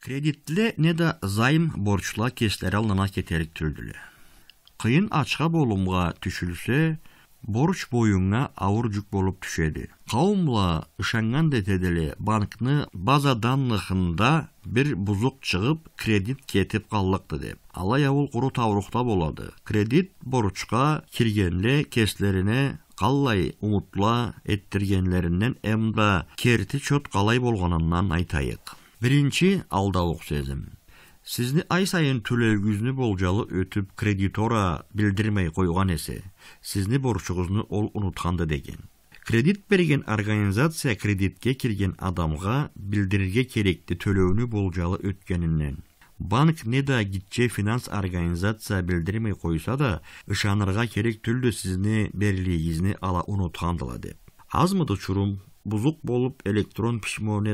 кредитле не да зайым борчла кестер алына кетерік түрділі. кыйын ачка болумга түшүлсө борч боюңа ауыр жүк болуп түшеді. каумла ышанган дете банкны база данныхында бир бузук чыгып кредит кетип каллыкты деп алай ауыл куру тауруқта болады кредит борчка киргенле кеслерине қалай умутла еттіргенлерінен әмді керті чот қалай болғанынан айтайық Бірінші алдалық сезім. Сізді ай сайын түлелгізіні болжалы өтіп кредитора білдірмей қойған эсе сізді борчығызны ол ұнытқанды деген. Кредит берген организация кредитке келген адамға білдірге керекті төлеуіні болжалы өткеніннен. Банк не да гитче финанс организация білдірмей қойса да, ұшанырға керек түлді сізді берілігізіні ала ұнытқандыла деп. Аз мұды бузук болып электрон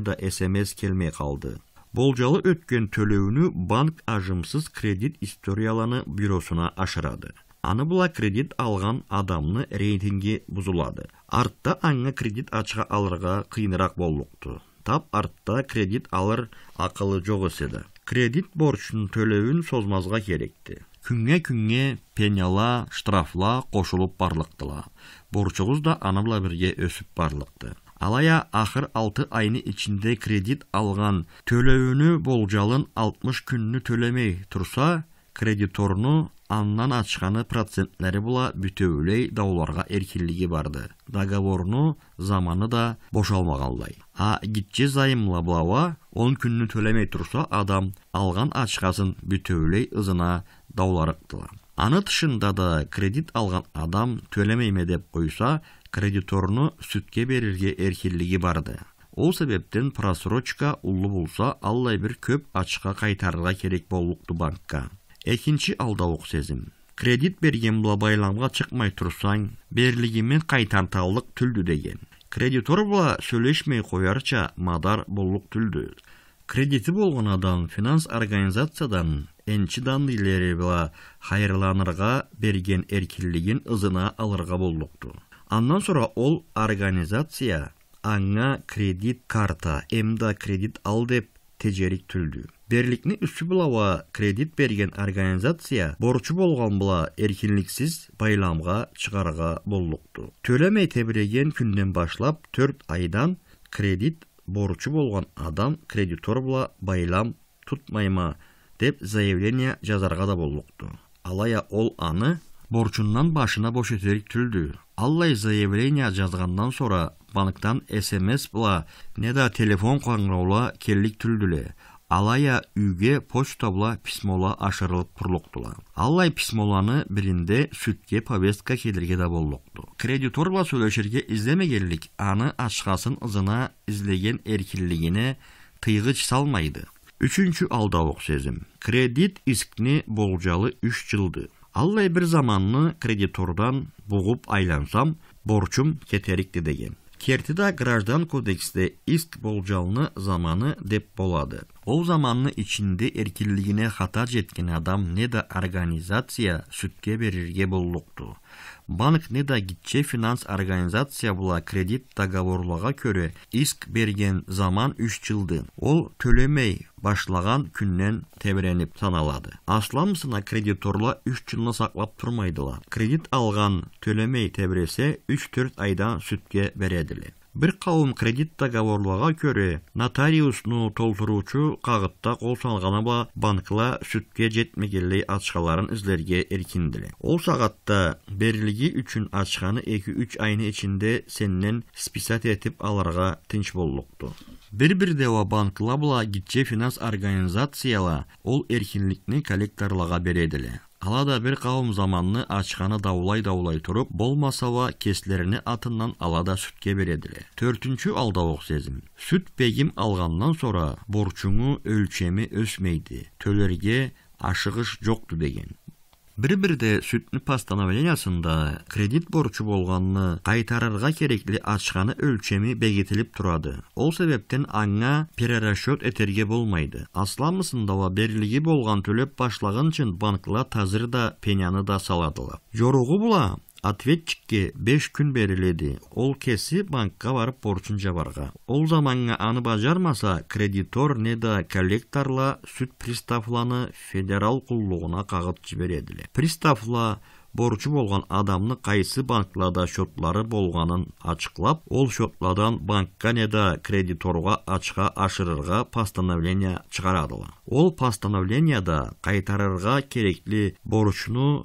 да смс келмей қалды. Болжалы өткөн төлөөнү банк ажымсыз кредит историяланы бюросуна ашырады аны була кредит алган адамны рейтинги бузулады артта аңы кредит ачка алырга кыйыныраак болукту тап артта кредит алыр акылы жок эседе кредит борчун төлөөүн созмазга керекти күнгө күнгө пеняла штрафла кошулуп барлыктыла борчуңуз да аны бирге өсүп барлыкты алая ахыр 6 айны ичинде кредит алған төлөөнү болжалын 60 күнү төлөмөй турса кредиторну аннан ачканы процентлері була бүтөөлөй дауларга эркинлиги барды договорну заманы да бошалмағалдай. а займла зайымлаблава 10 күнү төлөмөй турса адам алған ачкасын бүтөөлөй ызына дауларыктыла аны тышында да кредит алған адам төлөмөйме деп койса кредиторну сүтке берерге эркинлиги барды ол себептен просрочка улуу болса аллай бир көп ачка кайтарырга керек болукту банкка экинчи алдаук сезим кредит берген була байламга чыкмай турсаң берлигимен кайтарталык түлдү деген кредитор була сөйлөшмөй коярча мадар болук түлдү кредити болгон адам финанс организациядан энчи данныйлери була хайрланырга берген эркинлигин ызына алырга болукту Андан sonra ол организация аңа кредит карта эмда кредит ал деп түлдү. берликни үстүбүлаба кредит берген организация борчу болгон була эркинликсиз байламга чыгарга боллукту. төлөмөй тебиреген күндөн башлап төрт айдан кредит борчу болгон адам кредитор була байлам тутмайма деп заявление жазарга да боллукту. алая ол аны борчунан башына бош түлдү аллай заявление жазгандан соора банктан смс була не да телефон каңыраула келлик түлдүле алая үйге почта була письмола ашырылып турлуктула Аллай письмоланы биринде сүтке повестка келирге да боллукту кредитор була сүйлөшүрге издемегенлик аны ачкасын ызына издеген эркинлигине тыйгыч салмайды үчүнчү алдабок сезим кредит искни болжалы үч жылды Аллай бір заманны кредитордан бұғып айлансам, борчум кетерікті деген. да граждан кодексте иск болжалны заманы деп болады ол заманны ичинде эркиндигине хата жеткен адам не да организация сүтке берерге болулукту банк не да гитче финанс организация була кредит договорлуга көре иск берген заман 3 жылды ол төлемей башлаган күннен тебіреніп саналады асламсына кредиторлар 3 жылны саклап турмайдылар кредит алган төлемей тебіресе 3-4 айдан сүтке бередиле бир қауым кредит договорлорго көрө нотариусну толтуруучу кагытта кол салғаны ба банкла сүтке жетмегенлей ачкаларын издерге эркиндиле ол сагатта берілігі үчүн ачканы эки үч айны ичинде сенден списать этип аларга тынч боллукту бир бир дева банкла була гитче финанс организацияла ол эркинликни колекторлаға эле алада бір қауым заманны ачканы даулай даулай тұрып, болмасаба кесилерине атынан алада сүтке бередиле төртүнчү Алдауық сезім. сүт пегім алғаннан sonra борчуңу өлшемі өсмейді. Төлерге ашығыш жоқты деген бир бирде сүтні постановлениясында кредит борчу болғанны қайтарарға керекли ачканы өлшемі бегетіліп тұрады. ол себептен аңа перерасчет этерге болмайды Аслан берілігі болған төлеп төлеп үшін банкла тазыр да пеняны да саладылар жоругу була ответчикке беш күн бериледи ол кесі банкка барып борчун жабарга ол заманға аны бажармаса кредитор не да коллекторла сүт приставланы федерал құллығына кагып жиберет приставла борчу болгон адамны кайсы банкларда шотлары болгонун ачыклап ол счетлардан банкка не да кредиторго ачка ашырырга постановление чыгарады ол постановленияда кайтарырга керекли борчуну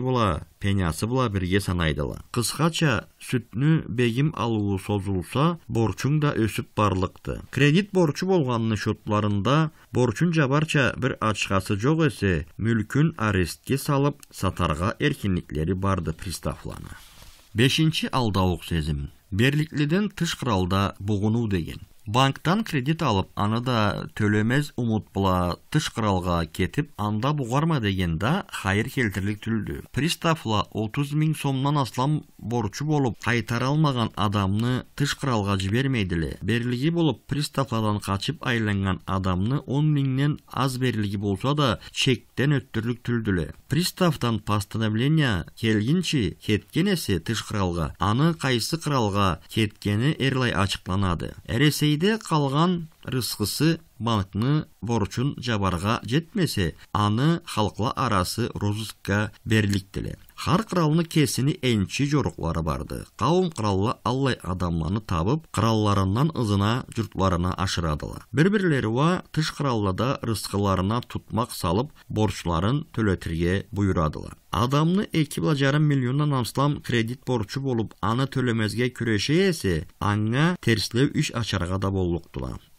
була пенясы була бирге санайдыла кыскача сүтнү бегим алуу созулса борчуң да өсүп барлыкты кредит борчу болгонун шотларында борчун жабарча бир ачкасы жок эсе мүлкүн арестке салып сатарга эркин мекемеликтери барды приставларына 5 алдаук сезим берликтиден тыш кыралда бугунуу деген банктан кредит алып да төлемез умут була тыш кыралга кетип анда бугарма деген да хайыр түлдү приставла отуз миң сомдон аслам борчу болуп кайтара алмаган адамны тыш кыралга жибермейт эле берилги болуп приставладан качып айланган адамны он миңден аз берилги болсо да чектен түлдү эле приставдан постановление келгинчи кеткен эсе тыш кыралга аны кайсы кыралга кеткени эрлай ачыкланады ресей де қалған рысқысы банкны борчун жабарга жетмесе аны халкла арасы розыскка берликтиле Хар кралны кесини энчи жоруклары барды. Қауым кралла аллай адамланы табып, кралларынан ызына, жұртларына ашырадыла. бир бірлері ва тыш краллада рызқыларына тутмак салып, борчларын төлөтүргө буйрадыла. Адамны жарым миллиондан амслам кредит борчу болуп аны төлөмөзгө күреші эсе аңа терслеу иш ачарга да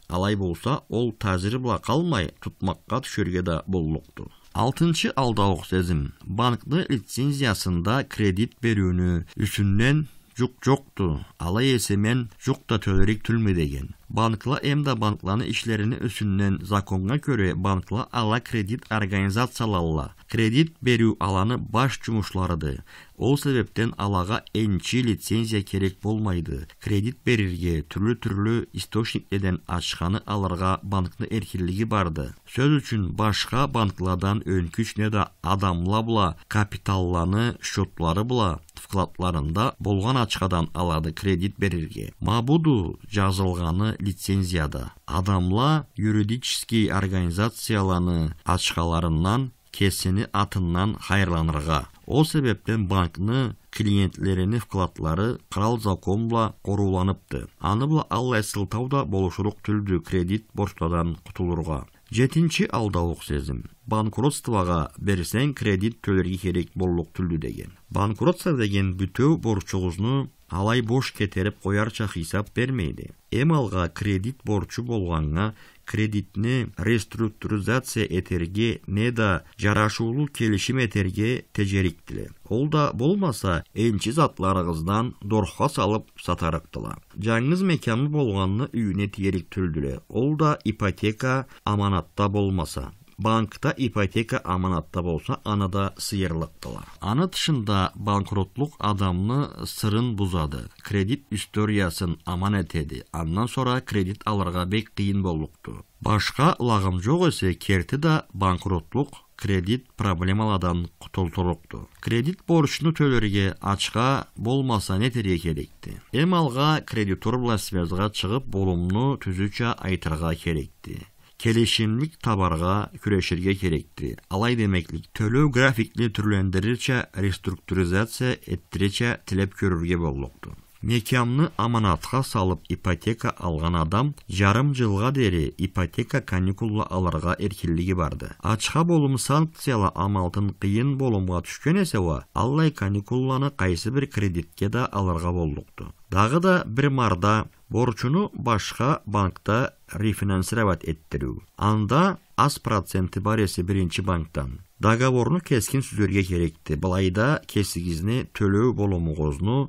алай болса ол бұла қалмай тұтмаққа түшерге да 6 Алтыншы алдауық сезім банкты лицензиясында кредит берүүнү үшіннен жүк жокту алай эсемен жүк да төлөрек түлмі деген банкла әмді банкланы ишлерини үсүннөн законга көре банкла ала кредит организациялалла кредит беру аланы баш жумушларыды ол себептен алаға энчи лицензия керек болмайды кредит берерге түрлі түрлі источниктерден ашқаны аларга банктын әркелігі барды сөз үчүн башка банкладан өнкүч не адамла була капиталланы счетлары була вкладларында болған ачкадан алады кредит берерге мабуду жазылғаны лицензияда адамла юридический организацияланы ачкаларынан кесіні атынан хайырланырға. ол себептен банкны клиентлеріні вкладлары кырал законла қоруланыпты. аны бұл алла сылтау да болушурук кредит борштадан кутулурга жетинчи алдаук сезим банкротствого берсең кредит төлөргө керек болуп түлдү деген банкротство деген бүтөө борчуңузду алай бош кетеріп қоярша хисап бермейді алға кредит борчу болғанға кредитни реструктуризация этерге не да жарашуулуу келишим этерге тежериктиле ол да болмаса энчи затларыңыздан дорха салып сатарыктыла жаңыз меканы болғанны үйүнө тиериктүрдүлө ол да ипотека аманатта болмаса банкта ипотека аманатта болса анада сыйырлыктылар аны тышында банкротлық адамны сырын бузады кредит историясын аман этеди андан сора кредит аларга бек кыйын болукту башка лагым жок эсе керти да банкротлық кредит проблемаладан құтылтырықты. Кредит борышыны төлерге ачқа болмаса нетер керекті. Эм алға кредитор білі связьга шығып болымны түзүчә айтырға керекті келишимдик табарга күрешерге керекти алай демеклик төлөө графикни түрлөндүрүрчө реструктуризация эттириче тилеп көрүргө болмокту Мекамны аманатқа салып ипотека алған адам жарым жылға дере ипотека каникулы аларға еркелігі барды. Ачқа болым санкцияла амалтын қиын болымға түшкен есеуа, аллай каникуланы қайсы бір кредитке да аларға болдықты. Дағы да бір марда борчуну башқа банкта рефинансировать еттіру. Анда аз проценті баресі бірінші банктан. Договорны кескін сүзерге керекті. Былайда кесігізіне төлеу болымы қозыны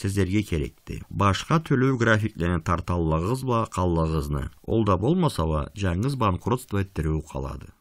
сіздерге керекті Башқа төлөө графиклерин тарталлагыз ба каллагызны ол да ба, жаңыз банкротство эттирүү калады